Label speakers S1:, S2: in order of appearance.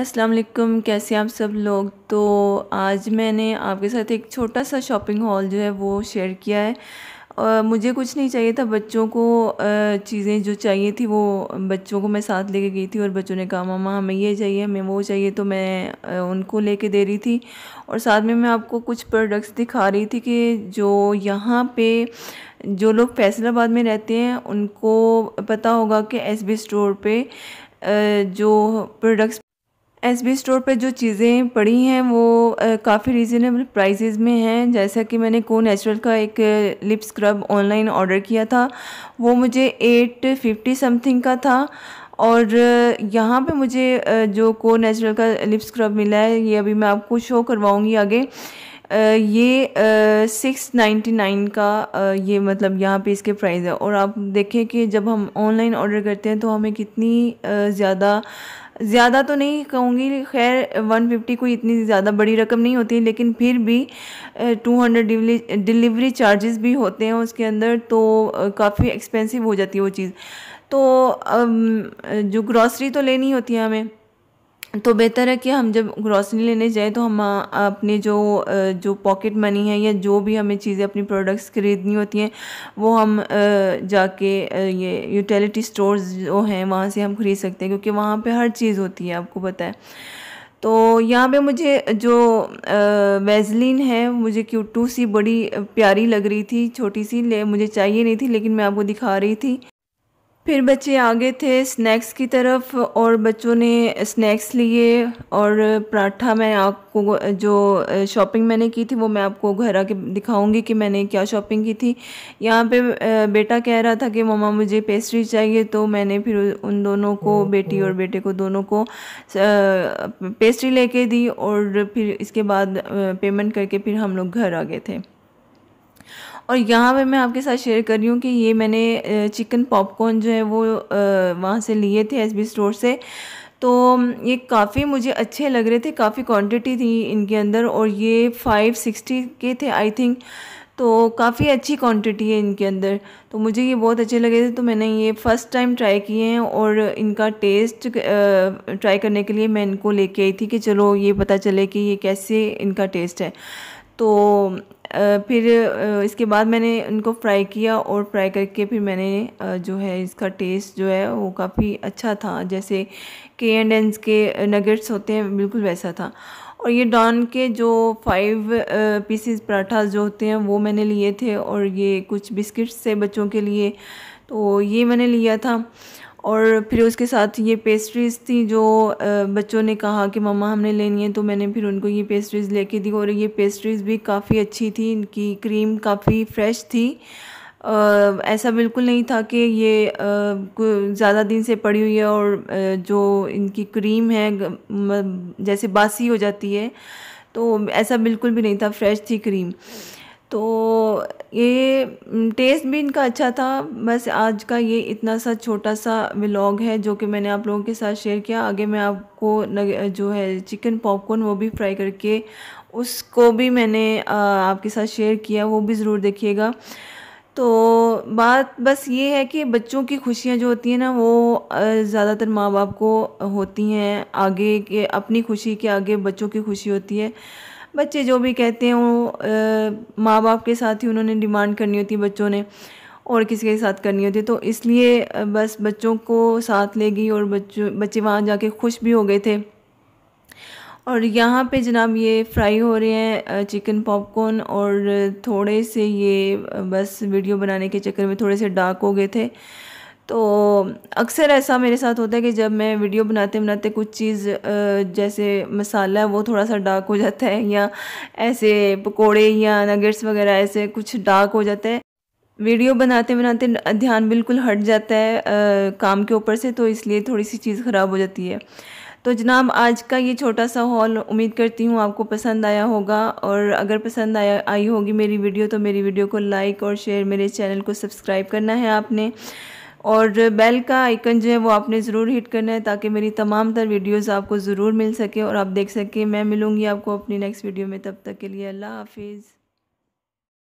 S1: अस्सलाम वालेकुम कैसे आप सब लोग तो आज मैंने आपके साथ एक छोटा सा शॉपिंग हॉल जो है वो शेयर किया है आ, मुझे कुछ नहीं चाहिए था बच्चों को चीज़ें जो चाहिए थी वो बच्चों को मैं साथ लेके गई थी और बच्चों ने कहा मामा हमें ये चाहिए हमें वो चाहिए तो मैं उनको लेके दे रही थी और साथ में मैं आपको कुछ प्रोडक्ट्स दिखा रही थी कि जो यहाँ पे जो लोग फैसलाबाद में रहते हैं उनको पता होगा कि एस स्टोर पर जो प्रोडक्ट्स एस बी स्टोर पर जो चीज़ें पड़ी हैं वो काफ़ी रिजनेबल प्राइजेज में हैं जैसा कि मैंने को नेचुरल का एक लिप स्क्रब ऑनलाइन ऑर्डर किया था वो मुझे एट फिफ्टी समथिंग का था और यहाँ पे मुझे जो को नेचुरल का लिप स्क्रब मिला है ये अभी मैं आपको शो करवाऊँगी आगे ये सिक्स नाइन्टी नाइन का ये मतलब यहाँ पे इसके प्राइस है और आप देखें कि जब हम ऑनलाइन ऑर्डर करते हैं तो हमें कितनी ज़्यादा ज़्यादा तो नहीं कहूँगी खैर 150 कोई इतनी ज़्यादा बड़ी रकम नहीं होती लेकिन फिर भी 200 डिलीवरी चार्जेस भी होते हैं उसके अंदर तो काफ़ी एक्सपेंसिव हो जाती है वो चीज़ तो जो ग्रॉसरी तो लेनी होती है हमें तो बेहतर है कि हम जब ग्रॉसरी लेने जाए तो हम अपने जो जो पॉकेट मनी है या जो भी हमें चीज़ें अपनी प्रोडक्ट्स खरीदनी होती हैं वो हम जाके ये यूटिलिटी स्टोर्स जो हैं वहाँ से हम खरीद सकते हैं क्योंकि वहाँ पे हर चीज़ होती है आपको पता है तो यहाँ पे मुझे जो वेजलिन है मुझे क्यूटू सी बड़ी प्यारी लग रही थी छोटी सी ले मुझे चाहिए नहीं थी लेकिन मैं आपको दिखा रही थी फिर बच्चे आगे थे स्नैक्स की तरफ और बच्चों ने स्नैक्स लिए और पराठा मैं आपको जो शॉपिंग मैंने की थी वो मैं आपको घर आके दिखाऊंगी कि मैंने क्या शॉपिंग की थी यहाँ पे बेटा कह रहा था कि मम्मा मुझे पेस्ट्री चाहिए तो मैंने फिर उन दोनों को बेटी और बेटे को दोनों को पेस्ट्री लेके दी और फिर इसके बाद पेमेंट करके फिर हम लोग घर आ गए थे और यहाँ पे मैं आपके साथ शेयर कर रही हूँ कि ये मैंने चिकन पॉपकॉर्न जो है वो वहाँ से लिए थे एस स्टोर से तो ये काफ़ी मुझे अच्छे लग रहे थे काफ़ी क्वांटिटी थी इनके अंदर और ये फाइव सिक्सटी के थे आई थिंक तो काफ़ी अच्छी क्वांटिटी है इनके अंदर तो मुझे ये बहुत अच्छे लगे थे तो मैंने ये फ़र्स्ट टाइम ट्राई किए हैं और इनका टेस्ट ट्राई करने के लिए मैं इनको लेके आई थी कि चलो ये पता चले कि ये कैसे इनका टेस्ट है तो फिर इसके बाद मैंने इनको फ्राई किया और फ्राई करके फिर मैंने जो है इसका टेस्ट जो है वो काफ़ी अच्छा था जैसे के एंड एंड के नगेट्स होते हैं बिल्कुल वैसा था और ये डॉन के जो फाइव पीसीज पराठा जो होते हैं वो मैंने लिए थे और ये कुछ बिस्किट्स थे बच्चों के लिए तो ये मैंने लिया था और फिर उसके साथ ये पेस्ट्रीज़ थी जो बच्चों ने कहा कि मम्मा हमने लेनी है तो मैंने फिर उनको ये पेस्ट्रीज़ लेके दी और ये पेस्ट्रीज़ भी काफ़ी अच्छी थी इनकी क्रीम काफ़ी फ्रेश थी आ, ऐसा बिल्कुल नहीं था कि ये ज़्यादा दिन से पड़ी हुई है और जो इनकी क्रीम है जैसे बासी हो जाती है तो ऐसा बिल्कुल भी नहीं था फ्रेश थी क्रीम तो ये टेस्ट भी इनका अच्छा था बस आज का ये इतना सा छोटा सा व्लॉग है जो कि मैंने आप लोगों के साथ शेयर किया आगे मैं आपको जो है चिकन पॉपकॉर्न वो भी फ्राई करके उसको भी मैंने आपके साथ शेयर किया वो भी ज़रूर देखिएगा तो बात बस ये है कि बच्चों की खुशियाँ जो होती हैं ना वो ज़्यादातर माँ बाप को होती हैं आगे के अपनी खुशी के आगे बच्चों की खुशी होती है बच्चे जो भी कहते हैं वो माँ बाप के साथ ही उन्होंने डिमांड करनी होती है बच्चों ने और किसी के साथ करनी होती तो इसलिए बस बच्चों को साथ ले गई और बच्चों बच्चे वहाँ जाके खुश भी हो गए थे और यहाँ पे जनाब ये फ्राई हो रहे हैं चिकन पॉपकॉर्न और थोड़े से ये बस वीडियो बनाने के चक्कर में थोड़े से डार्क हो गए थे तो अक्सर ऐसा मेरे साथ होता है कि जब मैं वीडियो बनाते बनाते कुछ चीज़ जैसे मसाला है वो थोड़ा सा डार्क हो जाता है या ऐसे पकोड़े या नगेट्स वगैरह ऐसे कुछ डार्क हो जाता है वीडियो बनाते बनाते ध्यान बिल्कुल हट जाता है आ, काम के ऊपर से तो इसलिए थोड़ी सी चीज़ ख़राब हो जाती है तो जनाब आज का ये छोटा सा हॉल उम्मीद करती हूँ आपको पसंद आया होगा और अगर पसंद आया आई होगी मेरी वीडियो तो मेरी वीडियो को लाइक और शेयर मेरे चैनल को सब्सक्राइब करना है आपने और बेल का आइकन जो है वो आपने ज़रूर हिट करना है ताकि मेरी तमाम तर वीडियोस आपको ज़रूर मिल सके और आप देख सकें मैं मिलूँगी आपको अपनी नेक्स्ट वीडियो में तब तक के लिए अल्लाह हाफिज़